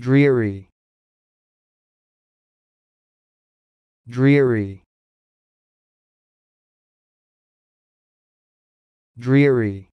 dreary dreary dreary